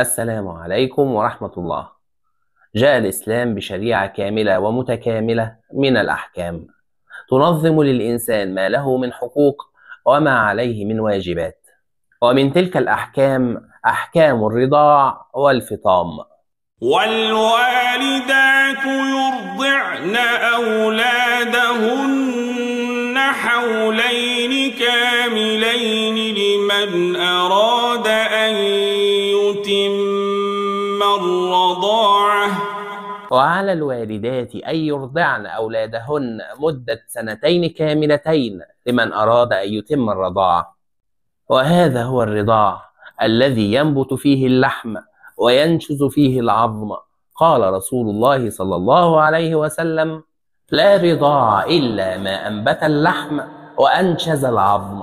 السلام عليكم ورحمة الله. جاء الإسلام بشريعة كاملة ومتكاملة من الأحكام، تنظم للإنسان ما له من حقوق وما عليه من واجبات، ومن تلك الأحكام أحكام الرضاع والفطام. والوالدات يرضعن أولادهن حولين كاملين لمن أراد يتم الرضاعة وعلى الوالدات أن يرضعن أولادهن مدة سنتين كاملتين لمن أراد أن يتم الرضاعة وهذا هو الرضاع الذي ينبت فيه اللحم وينشز فيه العظم قال رسول الله صلى الله عليه وسلم لا رضاع إلا ما أنبت اللحم وأنشز العظم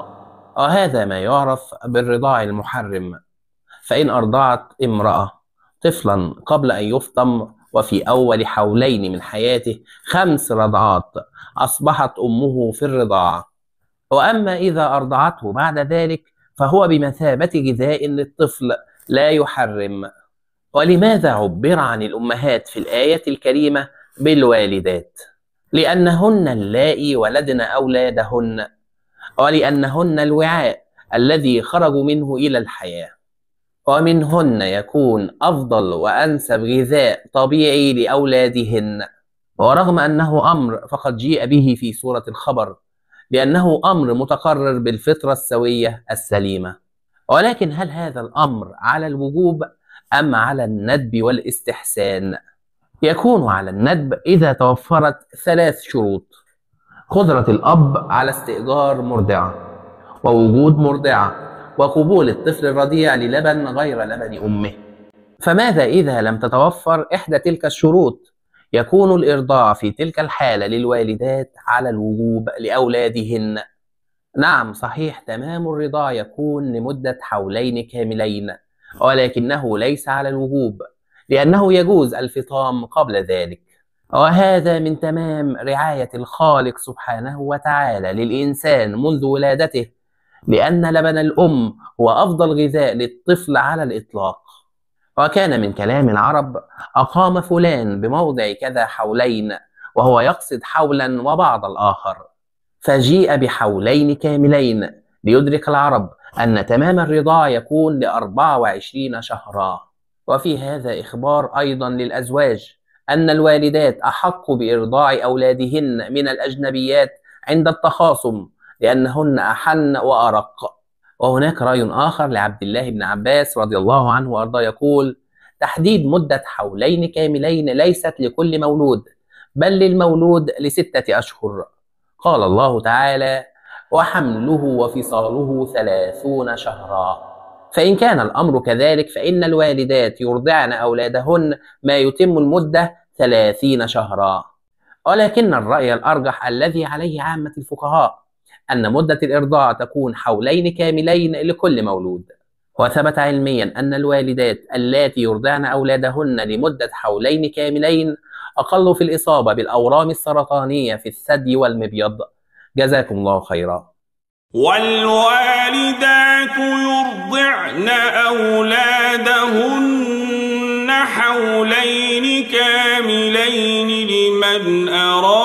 وهذا ما يعرف بالرضاع المحرم فإن أرضعت امرأة طفلا قبل أن يفطم وفي أول حولين من حياته خمس رضعات أصبحت أمه في الرضاعة وأما إذا أرضعته بعد ذلك فهو بمثابة غذاء للطفل لا يحرم ولماذا عبر عن الأمهات في الآية الكريمة بالوالدات؟ لأنهن اللائي ولدن أولادهن ولأنهن الوعاء الذي خرجوا منه إلى الحياة ومنهن يكون أفضل وأنسب غذاء طبيعي لأولادهن ورغم أنه أمر فقد جيء به في سورة الخبر لأنه أمر متقرر بالفطرة السوية السليمة ولكن هل هذا الأمر على الوجوب أم على الندب والاستحسان؟ يكون على الندب إذا توفرت ثلاث شروط قدرة الأب على استئجار مرضعة ووجود مرضعة وقبول الطفل الرضيع للبن غير لبن أمه فماذا إذا لم تتوفر إحدى تلك الشروط؟ يكون الإرضاع في تلك الحالة للوالدات على الوجوب لأولادهن نعم صحيح تمام الرضاع يكون لمدة حولين كاملين ولكنه ليس على الوجوب لأنه يجوز الفطام قبل ذلك وهذا من تمام رعاية الخالق سبحانه وتعالى للإنسان منذ ولادته لأن لبن الأم هو أفضل غذاء للطفل على الإطلاق وكان من كلام العرب أقام فلان بموضع كذا حولين وهو يقصد حولا وبعض الآخر فجيء بحولين كاملين ليدرك العرب أن تمام الرضاع يكون لأربعة وعشرين شهرا وفي هذا إخبار أيضا للأزواج أن الوالدات أحق بإرضاع أولادهن من الأجنبيات عند التخاصم لأنهن أحن وأرق وهناك رأي آخر لعبد الله بن عباس رضي الله عنه وأرضاه يقول تحديد مدة حولين كاملين ليست لكل مولود بل للمولود لستة أشهر قال الله تعالى وحمله وفصاله ثلاثون شهرا فإن كان الأمر كذلك فإن الوالدات يرضعن أولادهن ما يتم المدة ثلاثين شهرا ولكن الرأي الأرجح الذي عليه عامة الفقهاء أن مدة الإرضاع تكون حولين كاملين لكل مولود وثبت علميا أن الوالدات اللاتي يرضعن أولادهن لمدة حولين كاملين أقل في الإصابة بالأورام السرطانية في الثدي والمبيض جزاكم الله خيرا والوالدات يرضعن أولادهن حولين كاملين لمن أراد